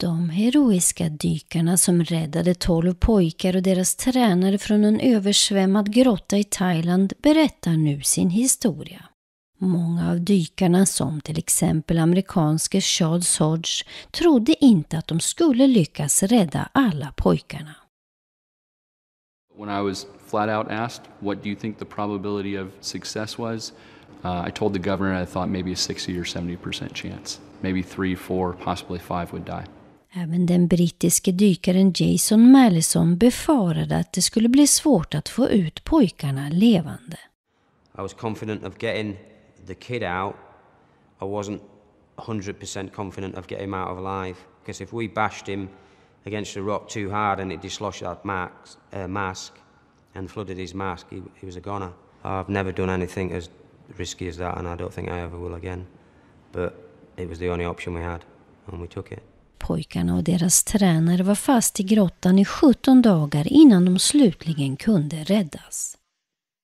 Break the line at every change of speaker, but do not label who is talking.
De heroiska dykarna som räddade tolv pojkar och deras tränare från en översvämmad grotta i Thailand berättar nu sin historia. Många av dykarna, som till exempel amerikanske Charles Hodge, trodde inte att de skulle lyckas rädda alla pojkarna.
When I was flat out asked what do you think the probability of success was, uh, I told the governor I thought maybe a 60 or 70 percent chance. Maybe three, four, possibly five would die.
Även den brittiske dykaren Jason Mallison befarade att det skulle bli svårt att få ut pojkarna levande.
Jag var säker på att få ut out. I wasn't 100% confident of getting him out alive. Because if we bashed him against the rock too hard and it dislodged that mask, uh, mask and flooded his mask, he, he was a goner. I've never done anything as risky as that, and I don't think I ever will again. But it was the only option we had, and we took it
pojkarna och deras tränare var fast i grottan i 17 dagar innan de slutligen kunde räddas.